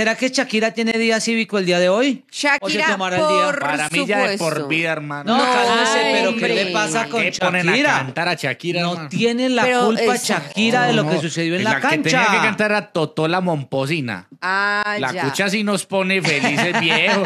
¿Será que Shakira tiene día cívico el día de hoy? Shakira, se tomará el día? Para mí ya de por vida, hermano. No, no pero ¿qué le pasa con ¿Qué ponen Shakira? A cantar a Shakira, no tiene la culpa Shakira de lo que sucedió en la, cancha. que tenía que cantar a Totó la Momposina. Ah, La ya. cucha sí nos pone felices, viejo.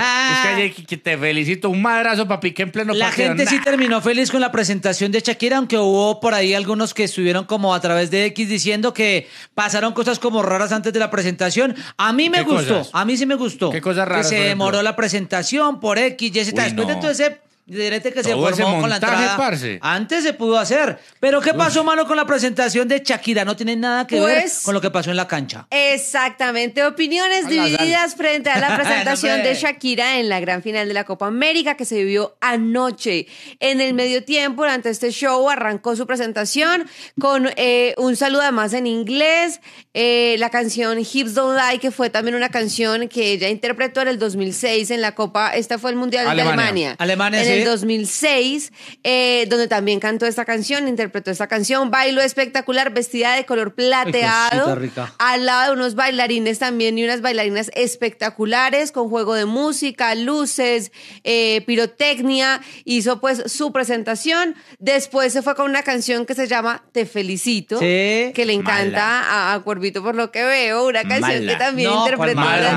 es que que- te felicito. Un madrazo, papi, que en pleno La gente sí terminó feliz con la presentación de Shakira, aunque hubo por ahí algunos que estuvieron como a través de X diciendo que pasaron cosas como raras antes de la presentación. A mí me gustó a mí sí me gustó. ¿Qué cosa rara. Que se demoró la presentación por X, Y, Z. Después de todo ese que se con la entrada. Antes se pudo hacer. Pero ¿qué pasó, malo con la presentación de Shakira? No tiene nada que ver pues, con lo que pasó en la cancha. Exactamente. Opiniones divididas frente a la presentación de Shakira en la gran final de la Copa América que se vivió anoche. En el medio tiempo, durante este show, arrancó su presentación con eh, un saludo además en inglés. Eh, la canción Hips Don't Die que fue también una canción que ella interpretó en el 2006 en la Copa. Esta fue el Mundial de Alemania. Alemania, sí en 2006, eh, donde también cantó esta canción, interpretó esta canción, bailó espectacular, vestida de color plateado, al lado de unos bailarines también y unas bailarinas espectaculares, con juego de música, luces, eh, pirotecnia, hizo pues su presentación. Después se fue con una canción que se llama Te Felicito, que le encanta a, Cuervito por lo que veo, una canción que también interpretó. Este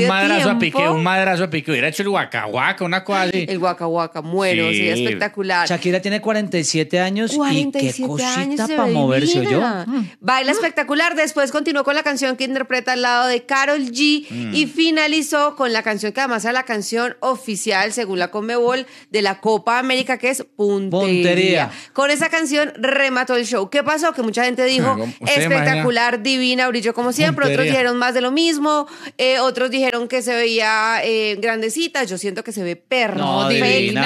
un madrazo a pique un madrazo a pique, hubiera hecho el guacahuaca, una cosa así. El guacahuaca muero sí. espectacular. Shakira tiene 47 años y qué cosita para moverse, yo. Mm. Baila mm. espectacular, después continuó con la canción que interpreta al lado de Carol G mm. y finalizó con la canción que además es la canción oficial, según la Conmebol de la Copa América, que es Puntería. Con esa canción remató el show. ¿Qué pasó? Que mucha gente dijo, espectacular, divina, brillo como siempre. Otros dijeron más de lo mismo, eh, otros dijeron que se veía eh, grandecita, yo siento que se ve perro, no,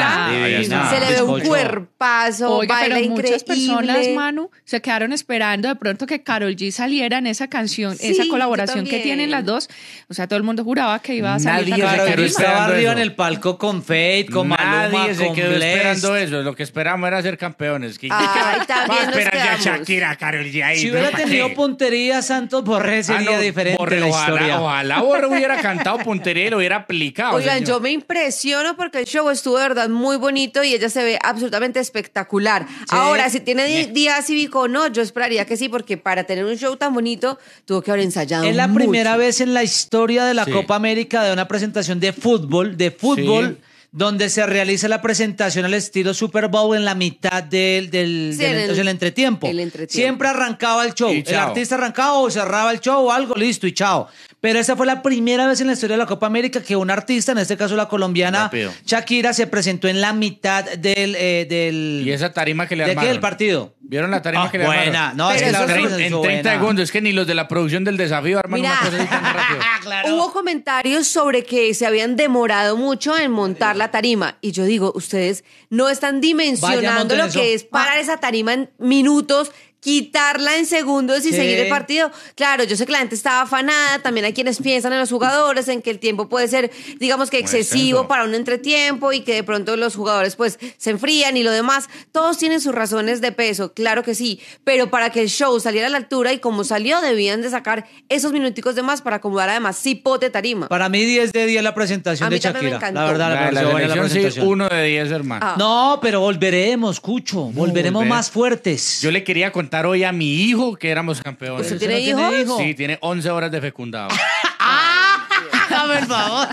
Ah, se le dio un cuerpazo, Oiga, pero muchas personas, Manu, se quedaron esperando de pronto que Carol G saliera en esa canción, esa colaboración que tienen las dos. O sea, todo el mundo juraba que iba a salir. Nadie estaba arriba en el palco con Fate, con Nadie Maluma, con esperando eso. Lo que esperamos era ser campeones. Ay, también nos a Shakira, G. Ahí, si hubiera tenido puntería, Santos Borré ah, sería diferente la ojalá, historia. Ojalá Borré hubiera cantado puntería y lo hubiera aplicado. Oigan, yo me impresiono porque el show estuvo de verdad muy bonito y ella se ve absolutamente espectacular. Ahora, si tiene día cívico o no, yo esperaría que sí, porque para tener un show tan bonito tuvo que haber ensayado. Es la primera vez en la historia de la Copa América de una presentación de fútbol, de fútbol donde se realiza la presentación al estilo Super Bowl en la mitad del, del, entonces, el, entretiempo. el Siempre arrancaba el show. El artista arrancaba o cerraba el show o algo, listo y chao. Pero esa fue la primera vez en la historia de la Copa América que un artista, en este caso la colombiana Shakira, se presentó en la mitad del, eh, Y esa tarima que le armaron. ¿De Del partido. ¿Vieron la tarima ah, que le buena. No, es en 30 segundos. Es que ni los de la producción del desafío arman una cosa Hubo comentarios sobre que se habían demorado mucho en montar la tarima. Y yo digo, ustedes no están dimensionando lo que es parar esa tarima en minutos quitarla en segundos y seguir el partido. Claro, yo sé que la gente estaba afanada, también hay quienes piensan en los jugadores, en que el tiempo puede ser, digamos que excesivo para un entretiempo y que de pronto los jugadores pues se enfrían y lo demás. Todos tienen sus razones de peso, claro que sí, pero para que el show saliera a la altura y como salió debían de sacar esos minuticos de más para acomodar además cipote tarima. Para mí 10 de 10 la presentación de Shakira. la verdad, la, verdad. presentación. uno de 10, hermano. Ah. No, pero volveremos, Cucho, volveremos más fuertes. Yo le quería contar hoy a mi hijo que éramos campeones. ¿Usted tiene, no tiene Sí, tiene 11 horas de fecundado. ¡Ah! Por favor.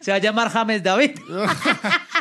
Se va a llamar James David.